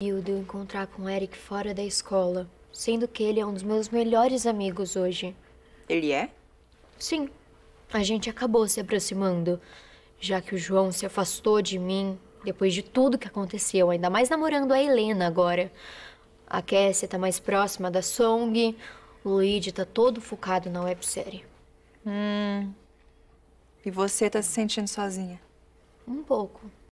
Eu de eu encontrar com o Eric fora da escola, sendo que ele é um dos meus melhores amigos hoje. Ele é? Sim. A gente acabou se aproximando, já que o João se afastou de mim depois de tudo que aconteceu, ainda mais namorando a Helena agora. A Cassie tá mais próxima da Song, o Luigi tá todo focado na websérie. Hum. E você tá se sentindo sozinha? Um pouco.